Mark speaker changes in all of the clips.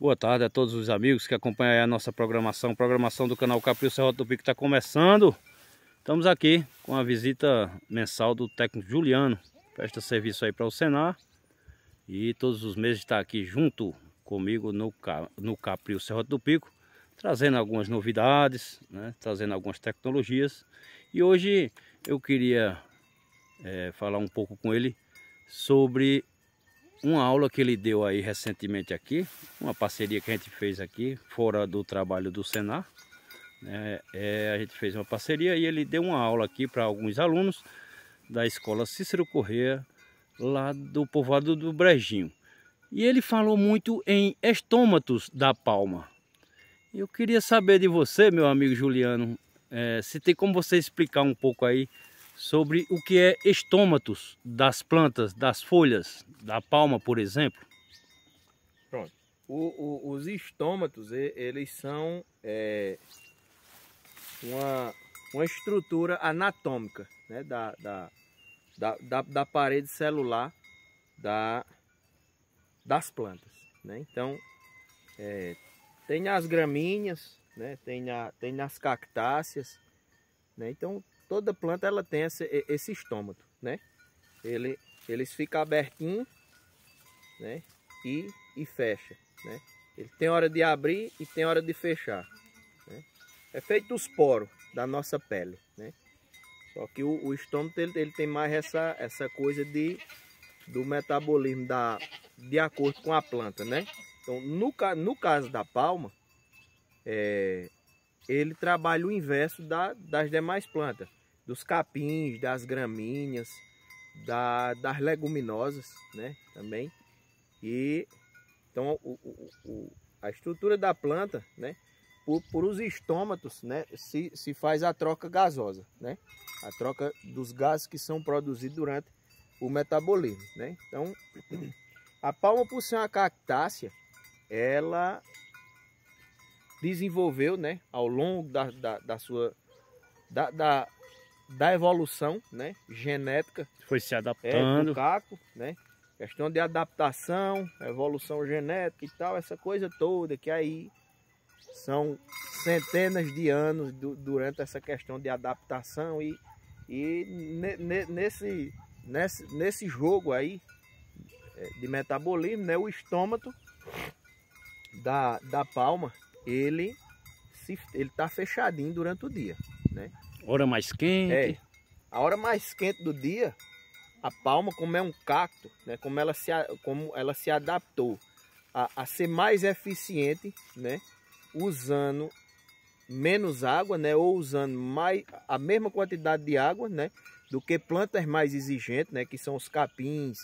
Speaker 1: Boa tarde a todos os amigos que acompanham a nossa programação. Programação do canal Caprio Serra do Pico está começando. Estamos aqui com a visita mensal do técnico Juliano. Presta serviço aí para o Senar. E todos os meses está aqui junto comigo no, no Caprio Serra do Pico. Trazendo algumas novidades, né? trazendo algumas tecnologias. E hoje eu queria é, falar um pouco com ele sobre uma aula que ele deu aí recentemente aqui, uma parceria que a gente fez aqui, fora do trabalho do Senar, né é, a gente fez uma parceria e ele deu uma aula aqui para alguns alunos da escola Cícero Corrêa, lá do povoado do Brejinho. E ele falou muito em estômatos da palma. Eu queria saber de você, meu amigo Juliano, é, se tem como você explicar um pouco aí sobre o que é estômatos das plantas, das folhas, da palma, por exemplo?
Speaker 2: Pronto. O, o, os estômatos, eles são é, uma, uma estrutura anatômica né, da, da, da, da, parede celular da, das plantas. Né? Então, é, tem as gramíneas, né? tem, a, tem as cactáceas, né? então toda planta ela tem esse, esse estômago, né? Ele, eles ficam abertinho, né? E, e fecha, né? Ele tem hora de abrir e tem hora de fechar. Né? É feito os poros da nossa pele, né? Só que o, o estômago ele, ele, tem mais essa, essa coisa de, do metabolismo da, de acordo com a planta, né? Então, no, no caso da palma, é, ele trabalha o inverso da, das demais plantas dos capins, das gramíneas, da, das leguminosas, né? Também. E então o, o, o, a estrutura da planta, né? Por, por os estômatos, né? Se, se faz a troca gasosa, né? A troca dos gases que são produzidos durante o metabolismo, né? Então, a palma por ser uma cactácea, ela desenvolveu, né? Ao longo da, da, da sua da, da, da evolução, né? Genética. Foi se adaptando. É, do caco, né? Questão de adaptação, evolução genética e tal, essa coisa toda que aí são centenas de anos do, durante essa questão de adaptação e, e ne, ne, nesse, nesse, nesse jogo aí é, de metabolismo, né? O estômago da, da palma, ele ele tá fechadinho durante o dia, né? Hora mais quente. É. A hora mais quente do dia, a palma, como é um cacto, né, como, ela se, como ela se adaptou a, a ser mais eficiente, né, usando menos água, né, ou usando mais, a mesma quantidade de água, né, do que plantas mais exigentes, né, que são os capins,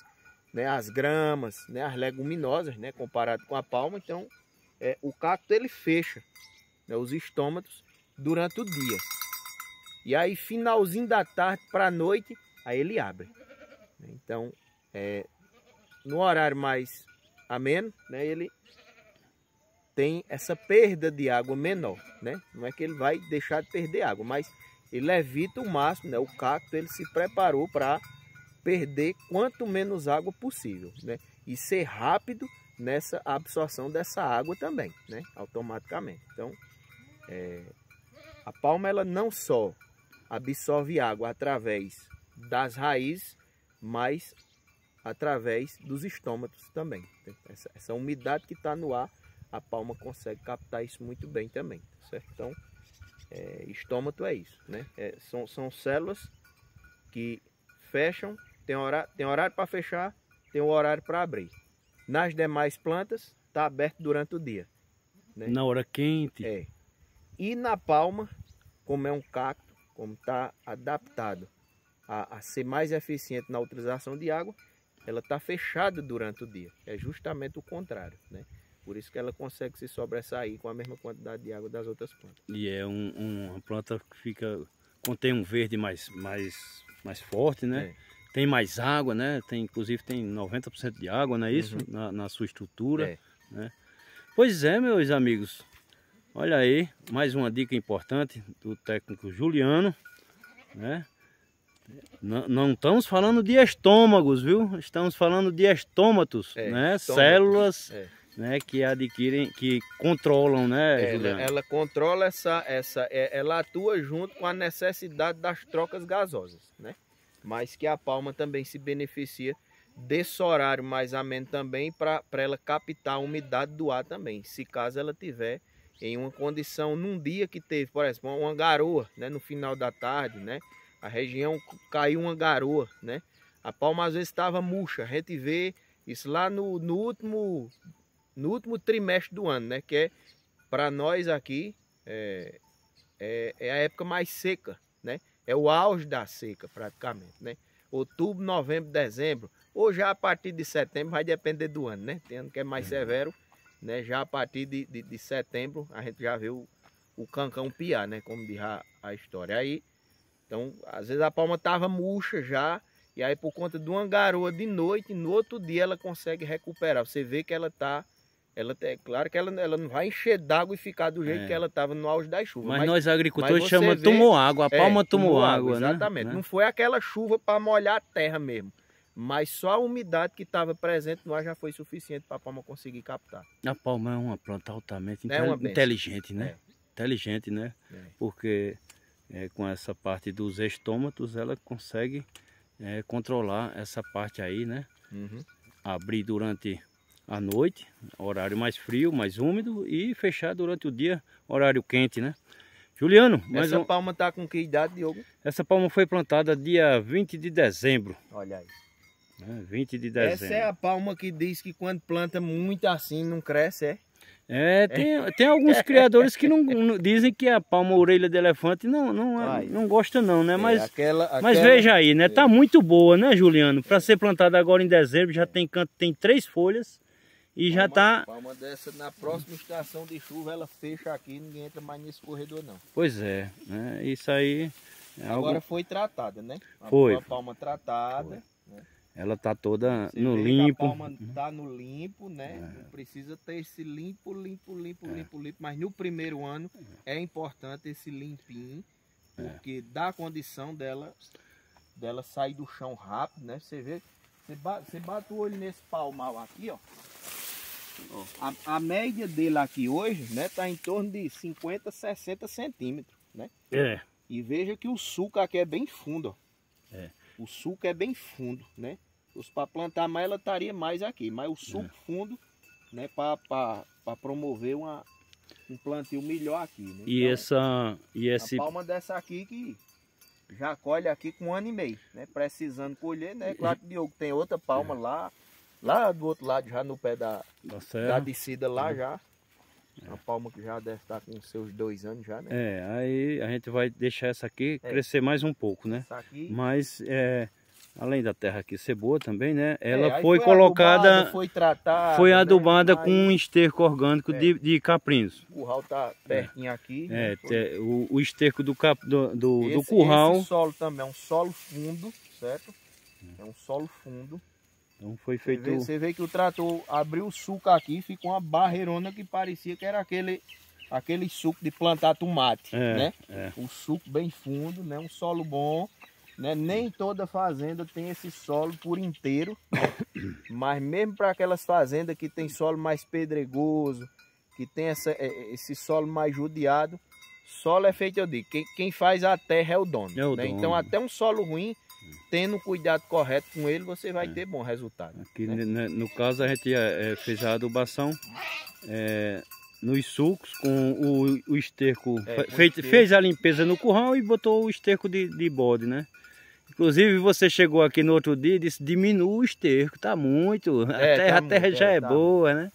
Speaker 2: né, as gramas, né, as leguminosas, né, comparado com a palma. Então, é, o cacto ele fecha né, os estômatos durante o dia. E aí finalzinho da tarde para a noite, aí ele abre. Então, é, no horário mais ameno, né, ele tem essa perda de água menor, né? Não é que ele vai deixar de perder água, mas ele evita o máximo, né? O cacto ele se preparou para perder quanto menos água possível, né? E ser rápido nessa absorção dessa água também, né? Automaticamente. Então, é, a palma ela não só absorve água através das raízes, mas através dos estômatos também. Essa, essa umidade que está no ar, a palma consegue captar isso muito bem também, tá certo? Então, é, estômato é isso, né? É, são, são células que fecham, tem horário, tem horário para fechar, tem um horário para abrir. Nas demais plantas, está aberto durante o dia. Né? Na hora quente. É. E na palma, como é um cacto, como está adaptado a, a, ser mais eficiente na utilização de água, ela está fechada durante o dia. É justamente o contrário, né? Por isso que ela consegue se sobressair com a mesma quantidade de água das outras plantas.
Speaker 1: E é um, um, uma planta que fica contém um verde mais, mais, mais forte, né? É. Tem mais água, né? Tem, inclusive tem 90% de água, não é isso? Uhum. Na, na, sua estrutura, é. né? Pois é, meus amigos. Olha aí, mais uma dica importante do técnico Juliano, né? Não, não estamos falando de estômagos, viu? Estamos falando de estômatos, é, né? Estômatos, Células, é. né? Que adquirem, que controlam, né, Juliano? Ela
Speaker 2: controla essa, essa, é, ela atua junto com a necessidade das trocas gasosas, né? Mas que a palma também se beneficia desse horário mais ameno também para ela captar a umidade do ar também, se caso ela tiver em uma condição num dia que teve, por exemplo, uma garoa, né, no final da tarde, né? A região caiu uma garoa, né? A palma às vezes estava murcha. A gente vê isso lá no, no último no último trimestre do ano, né? Que é para nós aqui é, é, é, a época mais seca, né? É o auge da seca praticamente, né? Outubro, novembro, dezembro, ou já a partir de setembro, vai depender do ano, né? Tem ano que é mais uhum. severo né? Já a partir de, de, de setembro a gente já viu o cancão piar, né? Como diz a, história aí. Então, às vezes a palma tava murcha já, e aí por conta de uma garoa de noite, no outro dia ela consegue recuperar. Você vê que ela tá ela tá, é claro que ela, ela não vai encher d'água e ficar do jeito é. que ela estava no auge da chuva. Mas, mas nós agricultores chamamos, tomou água, a é, palma é, tomou, tomou, água, água né? Exatamente. Né? Não foi aquela chuva para molhar a terra mesmo mas só a umidade que estava presente no ar já foi suficiente para a palma conseguir captar.
Speaker 1: A palma é uma planta altamente é inteligente, né? É. Inteligente, né? É. Porque é, com essa parte dos estômatos ela consegue é, controlar essa parte aí, né? Uhum. Abrir durante a noite, horário mais frio, mais úmido, e fechar durante o dia, horário quente, né? Juliano, mas essa um...
Speaker 2: palma está com que idade, Diogo?
Speaker 1: Essa palma foi plantada dia 20 de dezembro. Olha aí. 20 né? de dezembro. Essa é a
Speaker 2: palma que diz que quando planta muito assim não cresce, é?
Speaker 1: É, tem, tem alguns criadores que não, não, dizem que a palma a orelha de elefante não não, é, não gosta não, né? É, mas, é, aquela, aquela, mas veja aí, né? Tá é. muito boa, né, Juliano? Para ser plantada agora em dezembro, já tem canto, tem três folhas e palma, já tá
Speaker 2: palma dessa na próxima estação de chuva ela fecha aqui, ninguém entra mais nesse corredor não.
Speaker 1: Pois é, né? Isso aí é Agora algo...
Speaker 2: foi tratada, né? A foi. palma tratada. Foi.
Speaker 1: Ela tá toda Você no limpo. A palma
Speaker 2: uhum. tá no limpo, né? É. Precisa ter esse limpo, limpo, limpo, é. limpo, limpo. Mas no primeiro ano é, é importante esse limpinho, é. porque dá a condição dela, dela sair do chão rápido, né? Você vê, você bate, você bate o olho nesse palmal aqui, ó. A, a, média dele aqui hoje, né? Tá em torno de 50, 60 centímetros, né? É. E veja que o suco aqui é bem fundo, ó. É. O suco é bem fundo, né? Se para plantar mais, ela estaria mais aqui. Mas o suco é. fundo, né? Para promover uma, um plantio melhor aqui. Né?
Speaker 1: E então, essa. E esse... palma
Speaker 2: dessa aqui que já colhe aqui com um ano e meio, né? Precisando colher, né? Claro que o Diogo tem outra palma é. lá, lá do outro lado, já no pé da, tá da descida lá é. já. É. A palma que já deve estar com seus dois anos já, né?
Speaker 1: É, aí a gente vai deixar essa aqui é. crescer mais um pouco, né? Essa aqui... Mas, é, além da terra aqui ser boa também, né? É, Ela foi, foi, colocada... foi tratada... Foi né? adubada né? com um esterco orgânico de, é. de O
Speaker 2: curral tá pertinho aqui. É, né?
Speaker 1: É, o, o, esterco do, cap, do, do, esse, do curral... Esse
Speaker 2: solo também é um solo fundo, certo? É um solo fundo.
Speaker 1: Não foi feito... Você vê, você
Speaker 2: vê que o trator abriu o suco aqui ficou uma barreirona que parecia que era aquele, aquele suco de plantar tomate, é, né? É. Um suco bem fundo, né? Um solo bom. Né? Nem toda fazenda tem esse solo por inteiro, mas mesmo para aquelas fazendas que tem solo mais pedregoso, que tem essa, é, é, esse solo mais judiado, solo é feito, eu digo, quem, quem faz a terra é o dono. É o né? dono. Então até um solo ruim, tendo o cuidado correto com ele, você vai é. ter bom resultado.
Speaker 1: Aqui, né? né, né no caso, a gente é, é, fez a adubação é, nos sucos com o, o esterco. É, fez, fez, a limpeza no curral e botou o esterco de, de bode, né? Inclusive, você chegou aqui no outro dia e disse, diminua o esterco, tá muito, é, a terra, tá a terra muito, já é, tá boa, muito. né?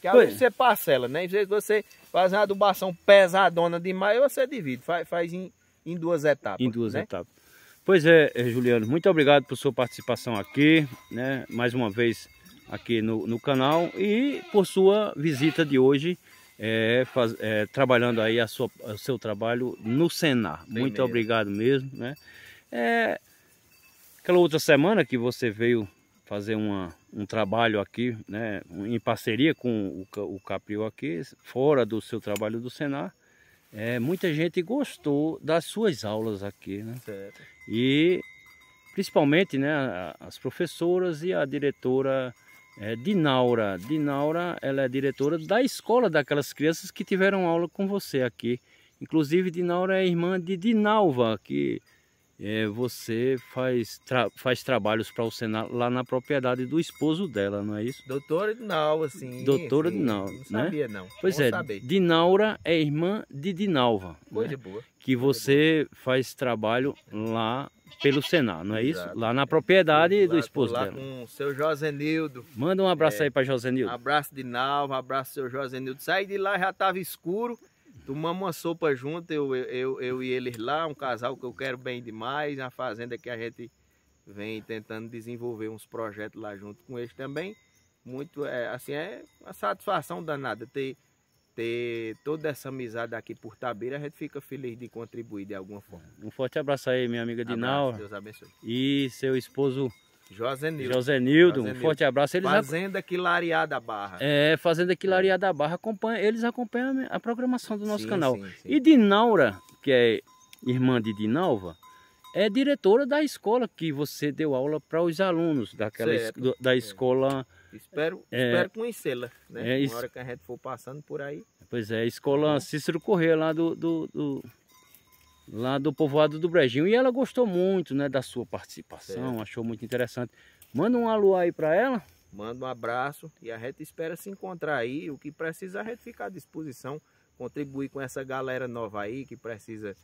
Speaker 2: Que aí você parcela, né? Às vezes você faz uma adubação pesadona demais, você divide, faz, faz em, em duas etapas. Em duas né?
Speaker 1: etapas. Pois é, é, Juliano, muito obrigado por sua participação aqui, né? Mais uma vez aqui no, no canal e por sua visita de hoje, é, faz, é, trabalhando aí a sua, o seu trabalho no Senar. Bem muito mesmo. obrigado mesmo, né? É, aquela outra semana que você veio fazer uma, um trabalho aqui, né, em parceria com o, o Caprio aqui, fora do seu trabalho do Senar, é, muita gente gostou das suas aulas aqui, né? Certo. E principalmente né, as professoras e a diretora é, Dinaura. Dinaura, ela é diretora da escola daquelas crianças que tiveram aula com você aqui. Inclusive, Dinaura é irmã de Dinalva, que é, você faz, tra faz trabalhos para o Senado lá na propriedade do esposo dela, não é isso?
Speaker 2: Doutora Dinal, sim. Doutora assim, Dinal. Não né? sabia, não. Pois é, saber.
Speaker 1: Dinaura é irmã de Dinalva. Né? Coisa né? boa. Que você boa. faz trabalho lá pelo Senado, não é isso? lá na propriedade do esposo lá dela.
Speaker 2: com o seu Josenildo. Manda um abraço é, aí para Josenildo. Abraço de abraço seu Josenildo. Saí de lá, já estava escuro. Tomamos uma sopa junto, eu, eu, eu e eles lá, um casal que eu quero bem demais, uma fazenda que a gente vem tentando desenvolver uns projetos lá junto com eles também. Muito, é, assim, é uma satisfação danada ter, ter toda essa amizade aqui por Tabeira, a gente fica feliz de contribuir de alguma forma.
Speaker 1: Um forte abraço aí, minha amiga Dinal. Deus abençoe. E seu esposo José Nildo. José Nildo, um forte abraço. Eles fazenda
Speaker 2: Quilariada da Barra.
Speaker 1: É, Fazenda
Speaker 2: Quilariada da Barra. Acompanha, eles acompanham
Speaker 1: a programação do nosso sim, canal. Sim, sim. E Dinaura, que é irmã de Dinalva, é diretora da escola que você deu aula para os alunos daquela es, da é. escola. Espero, é, espero conhecê-la, né? É, Na hora
Speaker 2: que a gente for passando por aí.
Speaker 1: Pois é, a escola Cícero Corrêa lá do, do, do lá do povoado do Brejinho. E ela gostou muito né, da sua participação, certo. achou muito interessante. Manda um alô aí para ela.
Speaker 2: Manda um abraço e a gente espera se encontrar aí. O que precisa a gente ficar à disposição, contribuir com essa galera nova aí que precisa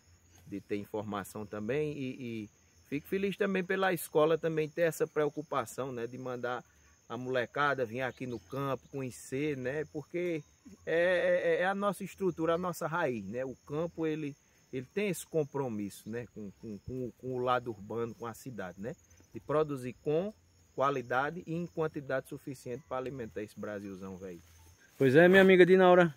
Speaker 2: de ter informação também. E, e fico feliz também pela escola também ter essa preocupação né, de mandar a molecada vir aqui no campo conhecer, né? Porque é, é, é a nossa estrutura, a nossa raiz, né? O campo ele ele tem esse compromisso né, com, com, com, com, o lado urbano, com a cidade, né, de produzir com qualidade e em quantidade suficiente para alimentar esse Brasilzão, velho.
Speaker 1: Pois é, minha amiga Dinaura,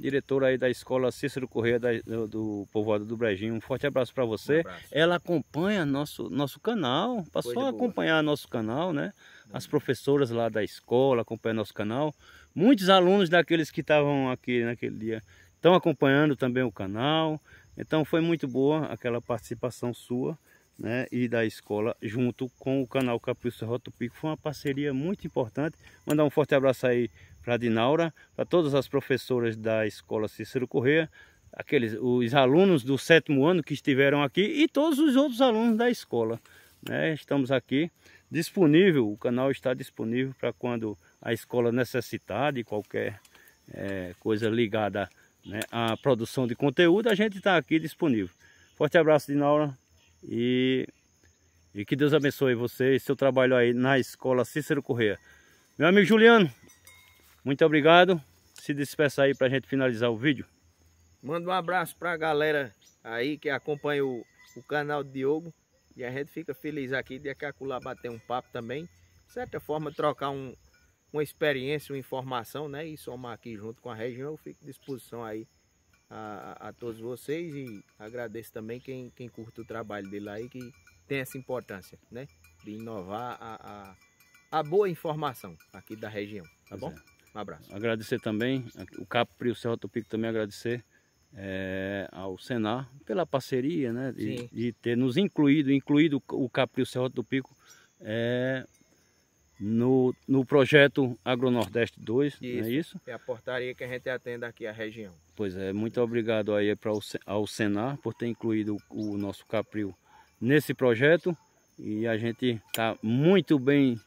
Speaker 1: diretora aí da escola Cícero Correia da, do, do, Povoado do Brejinho, um forte abraço para você. Um abraço. Ela acompanha nosso, nosso canal, passou a acompanhar nosso canal, né? Hum. As professoras lá da escola acompanham nosso canal. Muitos alunos daqueles que estavam aqui naquele dia estão acompanhando também o canal. Então foi muito boa aquela participação sua né, e da escola junto com o canal Capricho Roto Pico. Foi uma parceria muito importante. Mandar um forte abraço aí para a Dinaura, para todas as professoras da escola Cícero Corrêa, aqueles, os alunos do sétimo ano que estiveram aqui e todos os outros alunos da escola. Né? Estamos aqui disponível, o canal está disponível para quando a escola necessitar de qualquer é, coisa ligada né, a produção de conteúdo, a gente está aqui disponível. Forte abraço de Naura e, e que Deus abençoe você e seu trabalho aí na escola Cícero Correia. Meu amigo Juliano, muito obrigado. Se despeça aí para a gente finalizar o vídeo.
Speaker 2: Manda um abraço para a galera aí que acompanha o, o canal do Diogo. E a gente fica feliz aqui de acacular bater um papo também. De certa forma, trocar um, uma experiência, uma informação, né? E somar aqui junto com a região, eu fico à disposição aí a, a todos vocês e agradeço também quem, quem curte o trabalho dele aí, que tem essa importância, né? De inovar a, a, a boa informação aqui da região, tá pois bom? É. Um abraço.
Speaker 1: Agradecer também, o Capri o Serra Tupico também agradecer é, ao Senar pela parceria, né? De, de ter nos incluído, incluído o Capri o Serra do Pico é, eh, no, no projeto AgroNordeste 2, isso, não é isso?
Speaker 2: É a portaria que a gente atende aqui à região.
Speaker 1: Pois é, muito obrigado aí pra, ao Senar por ter incluído o, o nosso Capril nesse projeto e a gente está muito bem,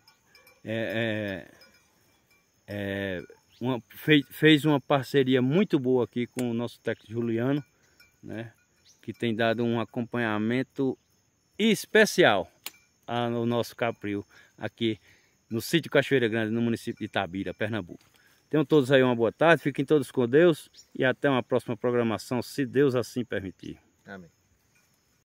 Speaker 1: é, é, é uma, fez, fez uma parceria muito boa aqui com o nosso técnico Juliano, né, que tem dado um acompanhamento especial ao nosso Capril aqui no sítio Cachoeira Grande, no município de Itabira, Pernambuco. Tenham todos aí uma boa tarde, fiquem todos com Deus e até uma próxima programação, se Deus assim permitir.
Speaker 2: Amém.